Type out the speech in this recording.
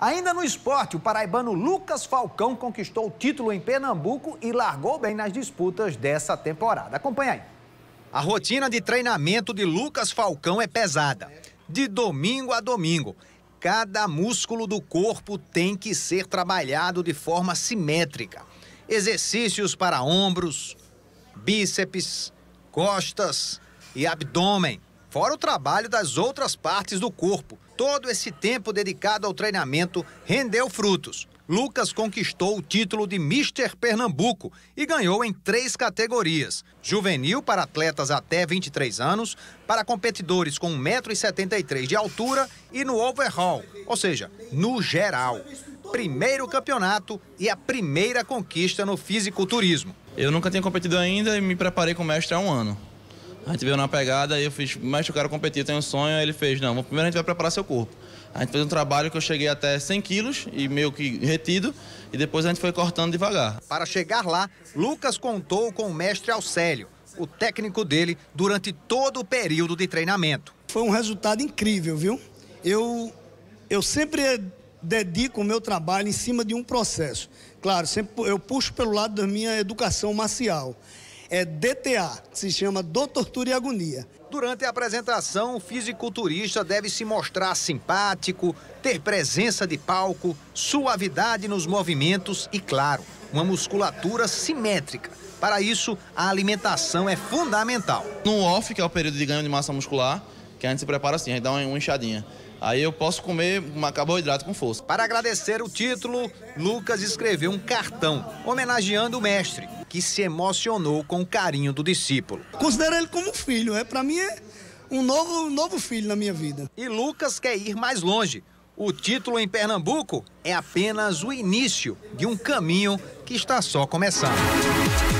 Ainda no esporte, o paraibano Lucas Falcão conquistou o título em Pernambuco e largou bem nas disputas dessa temporada. Acompanha aí. A rotina de treinamento de Lucas Falcão é pesada. De domingo a domingo, cada músculo do corpo tem que ser trabalhado de forma simétrica. Exercícios para ombros, bíceps, costas e abdômen, fora o trabalho das outras partes do corpo, Todo esse tempo dedicado ao treinamento rendeu frutos. Lucas conquistou o título de Mister Pernambuco e ganhou em três categorias: juvenil para atletas até 23 anos, para competidores com 1,73m de altura e no overall, ou seja, no geral. Primeiro campeonato e a primeira conquista no fisiculturismo. Eu nunca tinha competido ainda e me preparei com o mestre há um ano. A gente veio numa pegada e eu fiz, mas eu quero competir, tenho um sonho. Aí ele fez, não, primeiro a gente vai preparar seu corpo. A gente fez um trabalho que eu cheguei até 100 quilos e meio que retido, e depois a gente foi cortando devagar. Para chegar lá, Lucas contou com o mestre Alcélio, o técnico dele, durante todo o período de treinamento. Foi um resultado incrível, viu? Eu, eu sempre dedico o meu trabalho em cima de um processo. Claro, sempre eu puxo pelo lado da minha educação marcial é DTA, se chama Do Tortura e Agonia. Durante a apresentação, o fisiculturista deve se mostrar simpático, ter presença de palco, suavidade nos movimentos e, claro, uma musculatura simétrica. Para isso, a alimentação é fundamental. No off, que é o período de ganho de massa muscular, que a gente se prepara assim, a gente dá uma, uma Aí eu posso comer uma carboidrato com força. Para agradecer o título, Lucas escreveu um cartão homenageando o mestre, que se emocionou com o carinho do discípulo. Considero ele como filho, é para mim é um novo, um novo filho na minha vida. E Lucas quer ir mais longe. O título em Pernambuco é apenas o início de um caminho que está só começando.